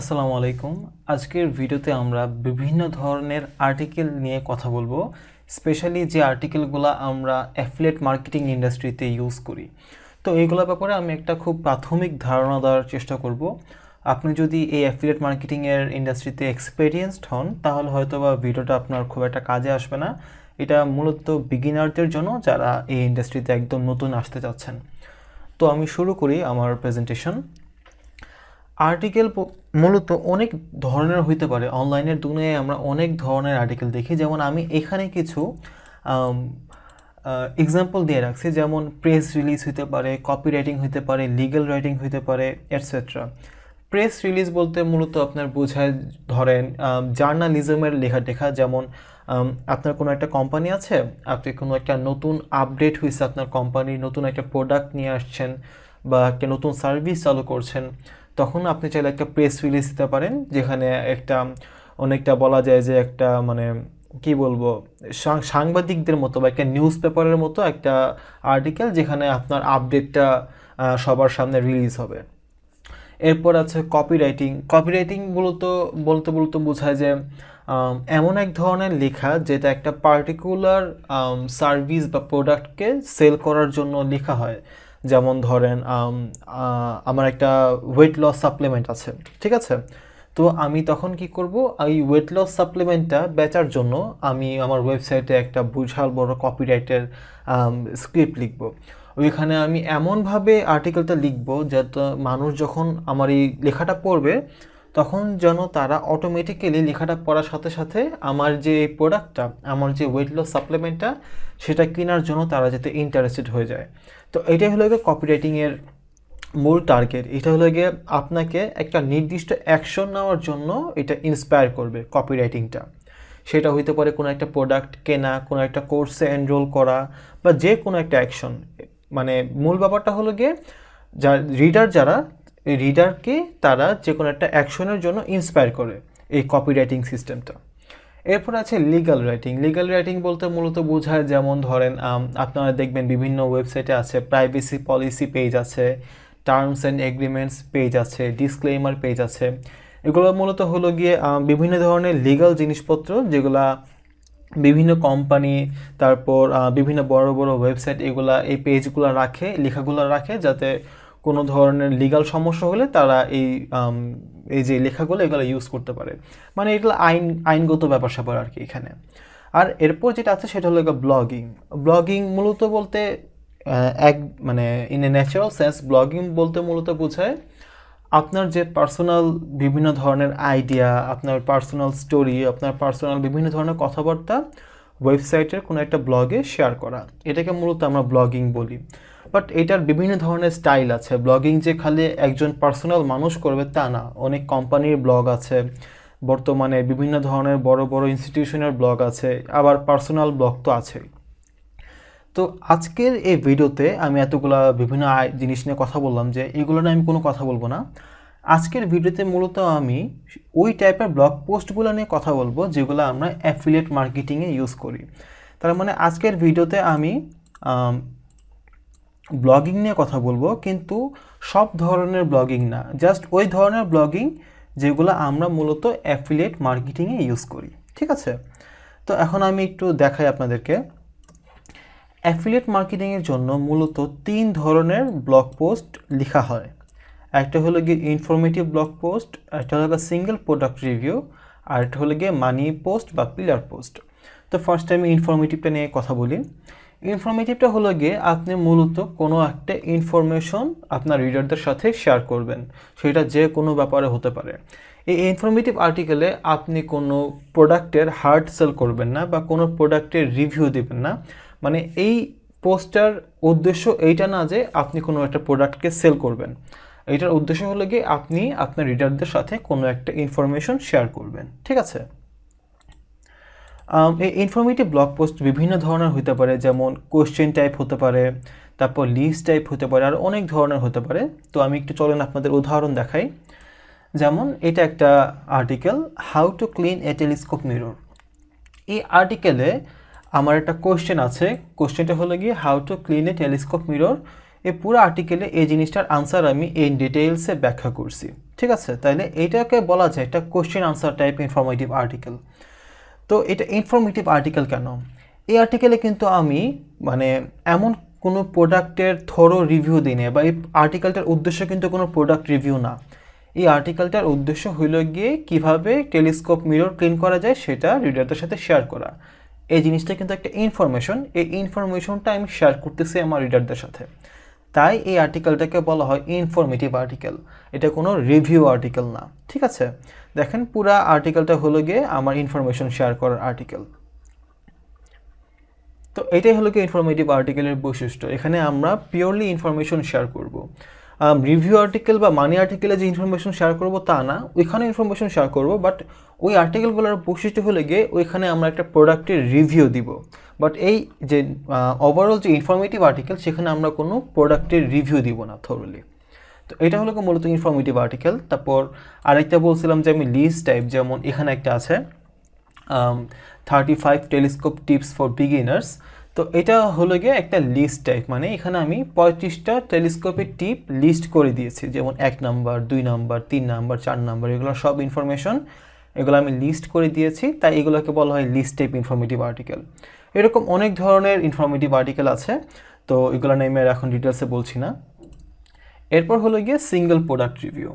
আসসালামু আলাইকুম আজকের ভিডিওতে আমরা বিভিন্ন ধরনের আর্টিকেল নিয়ে কথা বলবো স্পেশালি যে আর্টিকেলগুলো আমরা অ্যাফিলেট মার্কেটিং ইন্ডাস্ট্রিতে ইউজ করি তো এইগুলোর ব্যাপারে আমি একটা খুব প্রাথমিক ধারণা দেওয়ার চেষ্টা করব আপনি যদি এই অ্যাফিলেট মার্কেটিংয়ের ইন্ডাস্ট্রিতে এক্সপেরিয়েন্সড হন তাহলে হয়তো বা ভিডিওটা আপনার খুব একটা কাজে আসবে না এটা মূলত বিগিনারদের জন্য যারা এই ইন্ডাস্ট্রিতে একদম নতুন আসতে চাচ্ছেন তো আমি শুরু করি আমার প্রেজেন্টেশন আর্টিকেল মূলত অনেক ধরনের হইতে পারে অনলাইনের দুনিয়ায় আমরা অনেক ধরনের আর্টিকেল দেখি যেমন আমি এখানে কিছু এক্সাম্পল দিয়ে রাখছি যেমন প্রেস রিলিজ হইতে পারে কপি রাইটিং হইতে পারে লিগ্যাল রাইটিং হইতে পারে এটসেট্রা প্রেস রিলিজ বলতে মূলত আপনার বোঝায় ধরেন জার্নালিজমের লেখা টেখা যেমন আপনার কোনো একটা কোম্পানি আছে আপনি কোনো একটা নতুন আপডেট হয়েছে আপনার কোম্পানি নতুন একটা প্রোডাক্ট নিয়ে আসছেন বা একটা নতুন সার্ভিস চালু করছেন তখন আপনি চাইলে একটা প্রেস রিলিজ দিতে পারেন যেখানে একটা অনেকটা বলা যায় যে একটা মানে কি বলবো সাংবাদিকদের মতো বা একটা নিউজ পেপারের মতো একটা আর্টিকেল যেখানে আপনার আপডেটটা সবার সামনে রিলিজ হবে এরপর আছে কপিরাইটিং কপিরাইটিং মূলত বলতে বলতে বোঝায় যে এমন এক ধরনের লেখা যেটা একটা পার্টিকুলার সার্ভিস বা প্রোডাক্টকে সেল করার জন্য লেখা হয় যেমন ধরেন আমার একটা ওয়েট লস সাপ্লিমেন্ট আছে ঠিক আছে তো আমি তখন কি করব এই ওয়েট লস সাপ্লিমেন্টটা বেচার জন্য আমি আমার ওয়েবসাইটে একটা বিশাল বড় কপিরাইটের স্ক্রিপ্ট লিখব ওইখানে আমি এমনভাবে আর্টিকেলটা লিখব যাতে মানুষ যখন আমার এই লেখাটা পড়বে তখন যেন তারা অটোমেটিক্যালি লেখাটা পড়ার সাথে সাথে আমার যে প্রোডাক্টটা আমার যে ওয়েট লস সাপ্লিমেন্টটা সেটা কেনার জন্য তারা যাতে ইন্টারেস্টেড হয়ে যায় তো এটাই হলো গিয়ে কপিরাইটিংয়ের মূল টার্গেট এটা হলো গিয়ে আপনাকে একটা নির্দিষ্ট অ্যাকশন নেওয়ার জন্য এটা ইন্সপায়ার করবে কপিরাইটিংটা সেটা হইতে পারে কোনো একটা প্রোডাক্ট কেনা কোনো একটা কোর্সে এনরোল করা বা যে কোনো একটা অ্যাকশন মানে মূল ব্যাপারটা হলো গিয়ে যা রিডার যারা রিডারকে তারা যে কোনো একটা অ্যাকশনের জন্য ইন্সপায়ার করে এই কপি রাইটিং সিস্টেমটা এরপর আছে লিগাল রাইটিং লিগাল রাইটিং বলতে মূলত বোঝায় যেমন ধরেন আপনারা দেখবেন বিভিন্ন ওয়েবসাইটে আছে প্রাইভেসি পলিসি পেজ আছে টার্মস অ্যান্ড এগ্রিমেন্টস পেজ আছে ডিসক্লেমার পেজ আছে এগুলো মূলত হলো গিয়ে বিভিন্ন ধরনের লিগাল জিনিসপত্র যেগুলা বিভিন্ন কোম্পানি তারপর বিভিন্ন বড় বড় ওয়েবসাইট এগুলা এই পেজগুলো রাখে লেখাগুলো রাখে যাতে কোনো ধরনের লিগাল সমস্যা হলে তারা এই এই যে লেখাগুলো এগুলো ইউজ করতে পারে মানে এগুলো আইন আইনগত ব্যাপার স্যাপার আর কি এখানে আর এরপর যেটা আছে সেটা হলো ব্লগিং ব্লগিং মূলত বলতে এক মানে in a natural sense blogging বলতে মূলত বোঝায় আপনার যে পার্সোনাল বিভিন্ন ধরনের আইডিয়া আপনার পার্সোনাল স্টোরি আপনার পার্সোনাল বিভিন্ন ধরনের কথাবার্তা ওয়েবসাইটের কোনো একটা ব্লগে শেয়ার করা এটাকে মূলত আমরা ব্লগিং বলি বাট এটার বিভিন্ন ধরনের স্টাইল আছে ব্লগিং যে খালি একজন পার্সোনাল মানুষ করবে তা না অনেক কোম্পানির ব্লগ আছে বর্তমানে বিভিন্ন ধরনের বড় বড় ইনস্টিটিউশনের ব্লগ আছে আবার পার্সোনাল ব্লগ তো আছেই তো আজকের এই ভিডিওতে আমি এতগুলো বিভিন্ন জিনিস নিয়ে কথা বললাম যে এগুলো নিয়ে আমি কোনো কথা বলবো না আজকের ভিডিওতে মূলত আমি ওই টাইপের ব্লগ পোস্টগুলো নিয়ে কথা বলবো যেগুলো আমরা অ্যাফিলিয়েট মার্কেটিংয়ে ইউজ করি তার মানে আজকের ভিডিওতে আমি ব্লগিং নিয়ে কথা বলবো কিন্তু সব ধরনের ব্লগিং না জাস্ট ওই ধরনের ব্লগিং যেগুলো আমরা মূলত অ্যাফিলিয়েট মার্কেটিংয়ে ইউজ করি ঠিক আছে তো এখন আমি একটু দেখাই আপনাদেরকে অ্যাফিলিয়েট মার্কেটিংয়ের জন্য মূলত তিন ধরনের ব্লগ পোস্ট লেখা হয় একটা হলো গিয়ে ইনফরমেটিভ ব্লগ পোস্ট একটা হলো গিয়ে সিঙ্গেল প্রোডাক্ট রিভিউ আর একটা হলো গিয়ে মানি পোস্ট বা পিলার পোস্ট তো ফার্স্ট আমি ইনফরমেটিভটা নিয়ে কথা বলি ইনফরমেটিভটা হলো গিয়ে আপনি মূলত কোনো একটা ইনফরমেশন আপনার রিডারদের সাথে শেয়ার করবেন সেটা যে কোনো ব্যাপারে হতে পারে এই ইনফরমেটিভ আর্টিকেলে আপনি কোনো প্রোডাক্টের হার্ড সেল করবেন না বা কোনো প্রোডাক্টের রিভিউ দেবেন না মানে এই পোস্টার উদ্দেশ্য এইটা না যে আপনি কোনো একটা প্রোডাক্টকে সেল করবেন এটার উদ্দেশ্য হলো গিয়ে আপনি আপনার রিডারদের সাথে কোনো একটা ইনফরমেশন শেয়ার করবেন ঠিক আছে এই ইনফরমেটিভ ব্লগ পোস্ট বিভিন্ন ধরনের হতে পারে যেমন কোশ্চেন টাইপ হতে পারে তারপর লিস্ট টাইপ হতে পারে আর অনেক ধরনের হতে পারে তো আমি একটু চলেন আপনাদের উদাহরণ দেখাই যেমন এটা একটা article how to clean a telescope mirror এই আর্টিকেলে আমার একটা কোয়েশ্চেন আছে কোশ্চেনটা হলো গিয়ে how to clean a telescope mirror এই পুরো আর্টিকেলে এই জিনিসটার আনসার আমি এই ডিটেইলসে ব্যাখ্যা করছি ঠিক আছে তাহলে এটাকে বলা যায় একটা question answer type informative article তো এটা ইনফরমেটিভ আর্টিকেল কেন এই আর্টিকেলে কিন্তু আমি মানে এমন কোনো প্রোডাক্টের থরো রিভিউ দিই না বা এই আর্টিকেলটার উদ্দেশ্য কিন্তু কোনো প্রোডাক্ট রিভিউ না এই আর্টিকেলটার উদ্দেশ্য হইল গিয়ে কীভাবে টেলিস্কোপ মিরর ক্লিন করা যায় সেটা রিডারদের সাথে শেয়ার করা এই জিনিসটা কিন্তু একটা ইনফরমেশন এই ইনফরমেশনটা আমি শেয়ার করতেছি আমার রিডারদের সাথে তাই এই আর্টিকেলটাকে বলা হয় ইনফরমেটিভ আর্টিকেল এটা কোনো রিভিউ আর্টিকেল না ঠিক আছে দেখেন পুরা আর্টিকেলটা হলো গিয়ে আমার ইনফরমেশন শেয়ার করার আর্টিকেল তো এটাই হলো কি ইনফরমেটিভ আর্টিকেলের বৈশিষ্ট্য এখানে আমরা পিওরলি ইনফরমেশন শেয়ার করব রিভিউ আর্টিকেল বা মানি আর্টিকেলে যে ইনফরমেশন শেয়ার করব তা না ওইখানে ইনফরমেশন শেয়ার করব বাট ওই আর্টিকেলগুলোর বৈশিষ্ট্য হলে গিয়ে ওইখানে আমরা একটা প্রোডাক্টের রিভিউ দিব বাট এই যে ওভারঅল যে ইনফরমেটিভ আর্টিকেল সেখানে আমরা কোনো প্রোডাক্টের রিভিউ দিব না থরলি তো এটা হলো মূলত ইনফরমেটিভ আর্টিকেল তারপর আরেকটা বলছিলাম যে আমি লিস্ট টাইপ যেমন এখানে একটা আছে thirty five telescope tips for beginners তো এটা হলো গিয়ে একটা লিস্ট টাইপ মানে এখানে আমি পঁয়ত্রিশটা টেলিস্কোপের টিপ লিস্ট করে দিয়েছি যেমন এক নাম্বার দুই নাম্বার তিন নাম্বার চার নাম্বার এগুলো সব ইনফরমেশন এগুলো আমি লিস্ট করে দিয়েছি তাই এগুলোকে বলা হয় লিস্ট টাইপ ইনফরমেটিভ আর্টিকেল এরকম অনেক ধরনের ইনফরমেটিভ আর্টিকেল আছে তো এগুলো নিয়ে আমি এখন ডিটেলসে বলছি না এরপর হলো গিয়ে সিঙ্গেল প্রোডাক্ট রিভিউ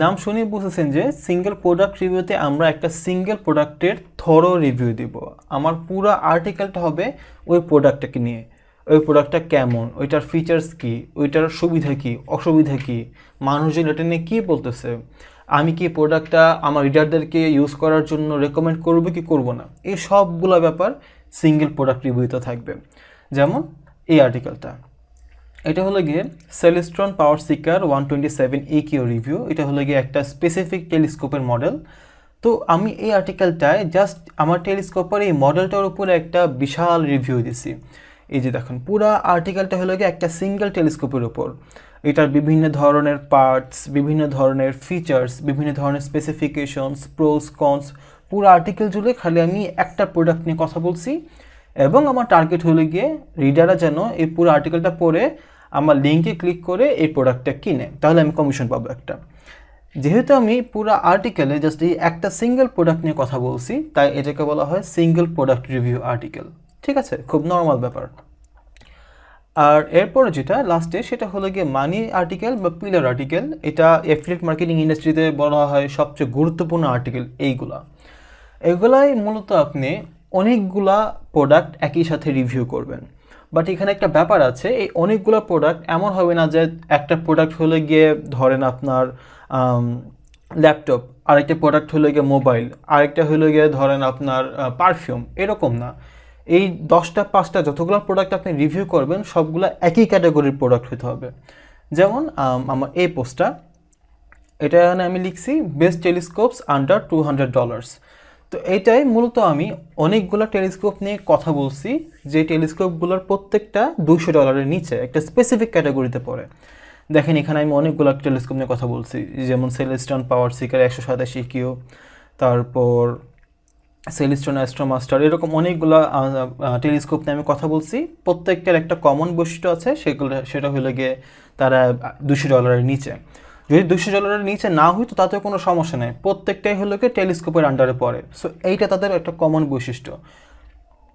নাম শুনে বুঝেছেন যে সিঙ্গেল প্রোডাক্ট রিভিউতে আমরা একটা সিঙ্গেল প্রোডাক্টের থরো রিভিউ দিব আমার পুরো আর্টিকেলটা হবে ওই প্রোডাক্টটাকে নিয়ে ওই প্রোডাক্টটা কেমন ওইটার ফিচার্স কি ওইটার সুবিধা কি অসুবিধা কি মানুষজন এটা নিয়ে কী বলতেছে আমি কি প্রোডাক্টটা আমার রিডারদেরকে ইউজ করার জন্য রেকমেন্ড করবো কি করব না এই সবগুলো ব্যাপার সিঙ্গেল প্রোডাক্ট রিভিউতে থাকবে যেমন এই আর্টিকেলটা এটা হলো গিয়ে Celestron power seeker one twenty seven E Q review এটা হলো গিয়ে একটা স্পেসিফিক টেলিস্কোপের মডেল তো আমি এই আর্টিকেলটায় জাস্ট আমার টেলিস্কোপের এই মডেলটার উপরে একটা বিশাল রিভিউ দিছি এই যে দেখুন পুরো আর্টিকেলটা হলো গিয়ে একটা সিঙ্গেল টেলিস্কোপের উপর এটার বিভিন্ন ধরনের পার্টস বিভিন্ন ধরনের ফিচার্স বিভিন্ন ধরনের স্পেসিফিকেশনস প্রোস কনস পুরো আর্টিকেল জুড়ে খালি আমি একটা প্রোডাক্ট নিয়ে কথা বলছি এবং আমার টার্গেট হলো গিয়ে রিডাররা যেন এই পুরো আর্টিকেলটা পড়ে আমার লিঙ্কে ক্লিক করে এই প্রোডাক্টটা কিনে তাহলে আমি কমিশন পাবো একটা যেহেতু আমি পুরো আর্টিকেলে জাস্ট এই একটা সিঙ্গেল প্রোডাক্ট নিয়ে কথা বলছি তাই এটাকে বলা হয় সিঙ্গেল প্রোডাক্ট রিভিউ আর্টিকেল ঠিক আছে খুব নর্মাল ব্যাপার আর এরপর যেটা লাস্টে সেটা হলো গিয়ে মানি আর্টিকেল বা পিলার আর্টিকেল এটা এফিলেট মার্কেটিং ইন্ডাস্ট্রিতে বলা হয় সবচেয়ে গুরুত্বপূর্ণ আর্টিকেল এইগুলা এগুলাই মূলত আপনি অনেকগুলা প্রোডাক্ট একই সাথে রিভিউ করবেন বাট এখানে একটা ব্যাপার আছে এই অনেকগুলো প্রোডাক্ট এমন হবে না যে একটা প্রোডাক্ট হলে গিয়ে ধরেন আপনার ল্যাপটপ আরেকটা প্রোডাক্ট হলো গিয়ে মোবাইল আরেকটা হলো গিয়ে ধরেন আপনার পারফিউম এরকম না এই দশটা পাঁচটা যতগুলো প্রোডাক্ট আপনি রিভিউ করবেন সবগুলো একই ক্যাটাগরির প্রোডাক্ট হতে হবে যেমন আমার এই পোস্টটা এটা এখানে আমি লিখছি best telescopes under two hundred dollars তো এইটাই মূলত আমি অনেকগুলো টেলিস্কোপ নিয়ে কথা বলছি যে টেলিস্কোপগুলোর প্রত্যেকটা দুশো ডলারের নিচে একটা স্পেসিফিক ক্যাটাগরিতে পড়ে দেখেন এখানে আমি অনেকগুলো টেলিস্কোপ নিয়ে কথা বলছি যেমন সেলেস্টন পাওয়ার সিকার একশো সাতাশি কিউ e তারপর সেলিস্টন অ্যাস্ট্রো মাস্টার এরকম অনেকগুলো টেলিস্কোপ নিয়ে আমি কথা বলছি প্রত্যেকটার একটা কমন বৈশিষ্ট্য আছে সেগুলো সেটা হলো গিয়ে তারা দুশো ডলারের নিচে যদি দুশো ডলারের নিচে না হয় তো তাতে কোনো সমস্যা নেই প্রত্যেকটাই হলো কি টেলিস্কোপের আন্ডারে পড়ে সো এইটা তাদের একটা কমন বৈশিষ্ট্য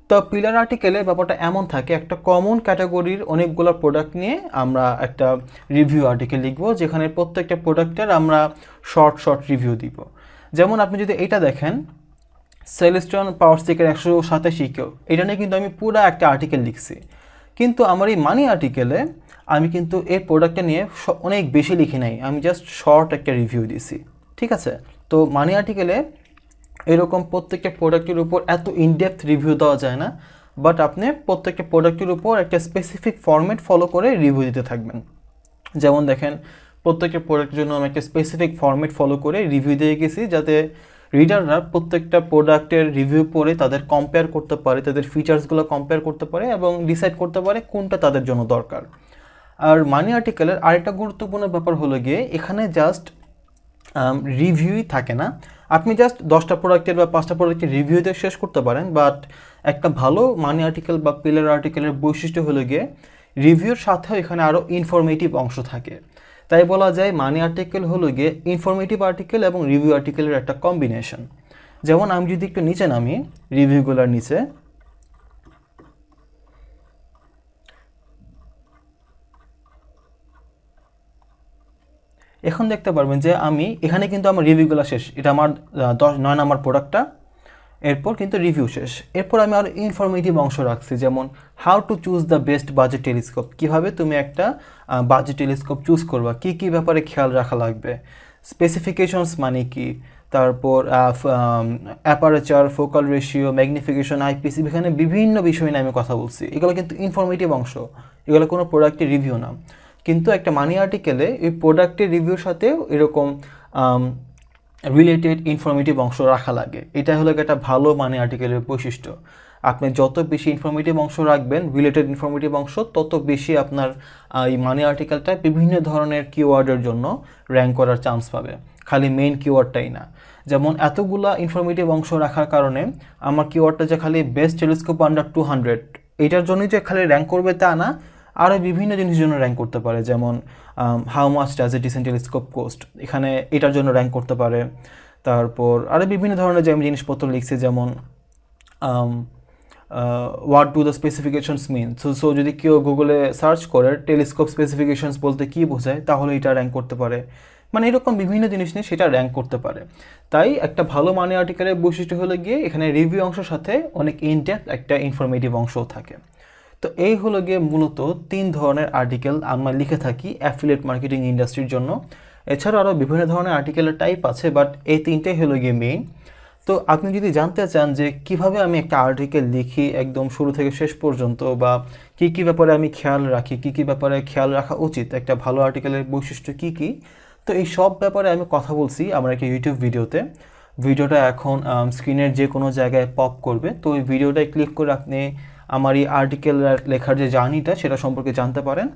তো পিলার আর্টিকেলের ব্যাপারটা এমন থাকে একটা কমন ক্যাটাগরির অনেকগুলো প্রোডাক্ট নিয়ে আমরা একটা রিভিউ আর্টিকেল লিখব যেখানে প্রত্যেকটা প্রোডাক্টের আমরা শর্ট শর্ট রিভিউ দিব যেমন আপনি যদি এটা দেখেন সেলেস্টন পাওয়ার স্টিকের একশো সাতাশি কেউ এটা নিয়ে কিন্তু আমি পুরো একটা আর্টিকেল লিখছি কিন্তু আমার এই মানি আর্টিকেলে আমি কিন্তু এই প্রোডাক্টটা নিয়ে অনেক বেশি লিখি নাই আমি জাস্ট শর্ট একটা রিভিউ দিছি ঠিক আছে তো মানি আর্টিকেলে এরকম প্রত্যেকটা প্রোডাক্টের উপর এত ইনডেপথ রিভিউ দেওয়া যায় না বাট আপনি প্রত্যেকটা প্রোডাক্টের উপর একটা স্পেসিফিক ফর্ম্যাট ফলো করে রিভিউ দিতে থাকবেন যেমন দেখেন প্রত্যেকটা প্রোডাক্টের জন্য আমি একটা স্পেসিফিক ফর্ম্যাট ফলো করে রিভিউ দিয়ে গেছি যাতে রিডাররা প্রত্যেকটা প্রোডাক্টের রিভিউ পড়ে তাদের কম্পেয়ার করতে পারে তাদের ফিচার্সগুলো কম্পেয়ার করতে পারে এবং ডিসাইড করতে পারে কোনটা তাদের জন্য দরকার আর মানি আর্টিকেলের আরেকটা গুরুত্বপূর্ণ ব্যাপার হলো গিয়ে এখানে জাস্ট রিভিউই থাকে না আপনি জাস্ট দশটা প্রোডাক্টের বা পাঁচটা প্রোডাক্টের রিভিউ দিয়ে শেষ করতে পারেন বাট একটা ভালো মানি আর্টিকেল বা পিলার আর্টিকেলের বৈশিষ্ট্য হলো গিয়ে রিভিউর সাথেও এখানে আরও ইনফরমেটিভ অংশ থাকে তাই বলা যায় মানি আর্টিকেল হলো গিয়ে ইনফরমেটিভ আর্টিকেল এবং রিভিউ আর্টিকেলের একটা কম্বিনেশন যেমন আমি যদি একটু নিচে নামি রিভিউগুলোর নিচে এখন দেখতে পারবেন যে আমি এখানে কিন্তু আমার রিভিউগুলো শেষ এটা আমার দশ নয় নম্বর প্রোডাক্টটা এরপর কিন্তু রিভিউ শেষ এরপর আমি আরও ইনফরমেটিভ অংশ রাখছি যেমন how to choose the best budget telescope কীভাবে তুমি একটা বাজেট টেলিস্কোপ চুজ করবা কী কী ব্যাপারে খেয়াল রাখা লাগবে স্পেসিফিকেশনস মানে কি তারপর aperture focal ratio magnification eyepiece এখানে বিভিন্ন বিষয় নিয়ে আমি কথা বলছি এগুলো কিন্তু ইনফরমেটিভ অংশ এগুলো কোনো প্রোডাক্টের রিভিউ না কিন্তু একটা মানি আর্টিকেলে ওই প্রোডাক্টের রিভিউর সাথেও এরকম রিলেটেড ইনফরমেটিভ অংশ রাখা লাগে এটা হলো একটা ভালো মানি আর্টিকেলের বৈশিষ্ট্য আপনি যত বেশি ইনফরমেটিভ অংশ রাখবেন রিলেটেড ইনফরমেটিভ অংশ তত বেশি আপনার এই মানি আর্টিকেলটা বিভিন্ন ধরনের কিওয়ার্ডের জন্য র্যাঙ্ক করার চান্স পাবে খালি মেইন কিওয়ার্ডটাই না যেমন এতগুলা ইনফরমেটিভ অংশ রাখার কারণে আমার কিওয়ার্ডটা যে খালি best telescope under two hundred এটার জন্যই যে খালি র্যাঙ্ক করবে তা না আরও বিভিন্ন জিনিসের জন্য র্যাঙ্ক করতে পারে যেমন how much does a decent telescope cost এখানে এটার জন্য র্যাঙ্ক করতে পারে তারপর আরও বিভিন্ন ধরনের যে আমি জিনিসপত্র লিখছি যেমন what do the specifications mean so so যদি কেউ গুগলে সার্চ করে টেলিস্কোপ স্পেসিফিকেশনস বলতে কী বোঝায় তাহলে এটা র্যাঙ্ক করতে পারে মানে এরকম বিভিন্ন জিনিস নিয়ে সেটা র্যাঙ্ক করতে পারে তাই একটা ভালো মানে আর্টিকেলের বৈশিষ্ট্য হলে গিয়ে এখানে রিভিউ অংশের সাথে অনেক ইনডেপ একটা ইনফরমেটিভ অংশও থাকে তো এই হলো গিয়ে মূলত তিন ধরনের আর্টিকেল আমরা লিখে থাকি অ্যাফিলেট মার্কেটিং ইন্ডাস্ট্রির জন্য এছাড়া আরও বিভিন্ন ধরনের আর্টিকেলের টাইপ আছে বাট এই তিনটাই হলো গিয়ে মেইন তো আপনি যদি জানতে চান যে কিভাবে আমি একটা আর্টিকেল লিখি একদম শুরু থেকে শেষ পর্যন্ত বা কি কি ব্যাপারে আমি খেয়াল রাখি কি কি ব্যাপারে খেয়াল রাখা উচিত একটা ভালো আর্টিকেলের বৈশিষ্ট্য কি কি তো এই সব ব্যাপারে আমি কথা বলছি আমার একটা ইউটিউব ভিডিওতে ভিডিওটা এখন স্ক্রিনের যে কোনো জায়গায় পপ করবে তো ওই ভিডিওটায় ক্লিক করে আপনি আমার এই আর্টিকেল লেখার যে জার্নিটা সেটা সম্পর্কে জানতে পারেন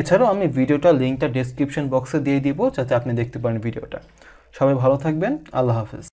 এছাড়াও আমি ভিডিওটা লিঙ্কটা ডেসক্রিপশন বক্সে দিয়ে দিব যাতে আপনি দেখতে পারেন ভিডিওটা সবাই ভালো থাকবেন আল্লাহ হাফিজ